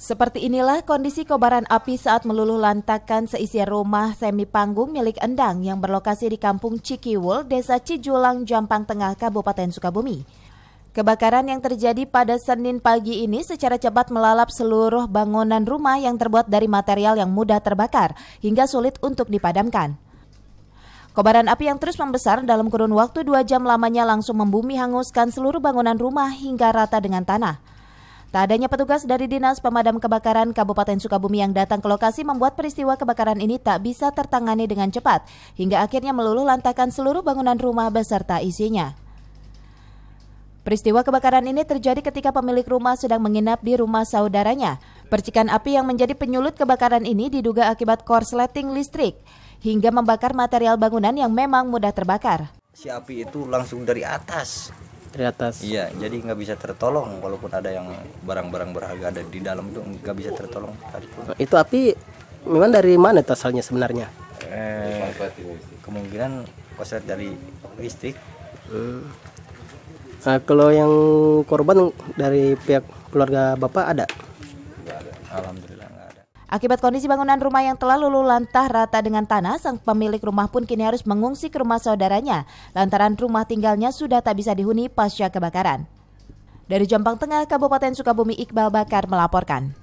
Seperti inilah kondisi kobaran api saat meluluh lantakan seisi rumah semi panggung milik Endang yang berlokasi di kampung Cikiwul, Desa Cijulang, Jampang Tengah, Kabupaten Sukabumi. Kebakaran yang terjadi pada Senin pagi ini secara cepat melalap seluruh bangunan rumah yang terbuat dari material yang mudah terbakar hingga sulit untuk dipadamkan. Kobaran api yang terus membesar dalam kurun waktu dua jam lamanya langsung membumi hanguskan seluruh bangunan rumah hingga rata dengan tanah. Tak adanya petugas dari Dinas Pemadam Kebakaran Kabupaten Sukabumi yang datang ke lokasi membuat peristiwa kebakaran ini tak bisa tertangani dengan cepat, hingga akhirnya meluluh lantakan seluruh bangunan rumah beserta isinya. Peristiwa kebakaran ini terjadi ketika pemilik rumah sedang menginap di rumah saudaranya. Percikan api yang menjadi penyulut kebakaran ini diduga akibat korsleting listrik, hingga membakar material bangunan yang memang mudah terbakar. Si api itu langsung dari atas, dari iya jadi nggak bisa tertolong walaupun ada yang barang-barang berharga ada di dalam itu nggak bisa tertolong itu. api memang dari mana asalnya sebenarnya eh, kemungkinan konslet dari listrik hmm. nah, kalau yang korban dari pihak keluarga bapak ada, ada. alhamdulillah Akibat kondisi bangunan rumah yang telah lulu lantah rata dengan tanah, sang pemilik rumah pun kini harus mengungsi ke rumah saudaranya lantaran rumah tinggalnya sudah tak bisa dihuni pasca kebakaran. Dari Jombang Tengah, Kabupaten Sukabumi Iqbal Bakar melaporkan.